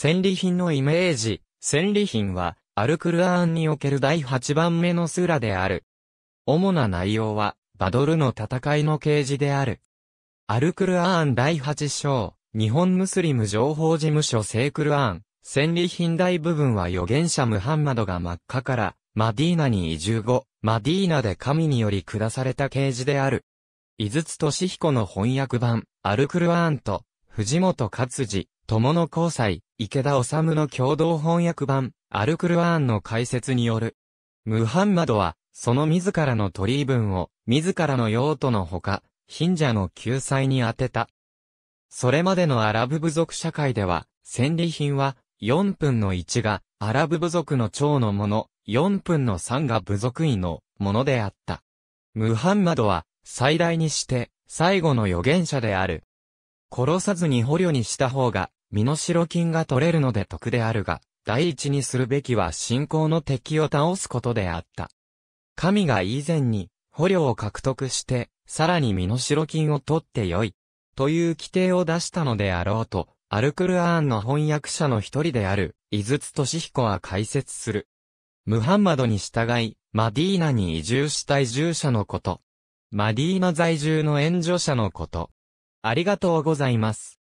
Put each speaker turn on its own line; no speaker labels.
戦利品のイメージ、戦利品は、アルク
ルアーンにおける第8番目のスラである。主な内容は、バドルの戦いの掲示である。アルクルアーン第8章、日本ムスリム情報事務所セイクルアーン、戦利品大部分は預言者ムハンマドが真っ赤から、マディーナに移住後、マディーナで神により下された掲示である。井筒俊彦の翻訳版、アルクルアーンと、藤本勝治、友の交際、池田治の共同翻訳版、アルクルアーンの解説による。ムハンマドは、その自らの取り分を、自らの用途のほか、貧者の救済に当てた。それまでのアラブ部族社会では、戦利品は、4分の1が、アラブ部族の長のもの、4分の3が部族位のものであった。ムハンマドは、最大にして、最後の預言者である。殺さずに捕虜にした方が、身代金が取れるので得であるが、第一にするべきは信仰の敵を倒すことであった。神が以前に、捕虜を獲得して、さらに身代金を取ってよい、という規定を出したのであろうと、アルクルアーンの翻訳者の一人である、伊津俊彦は解説する。ムハンマドに従い、マディーナに移住した移住者のこと。マ
ディーナ在住の援助者のこと。ありがとうございます。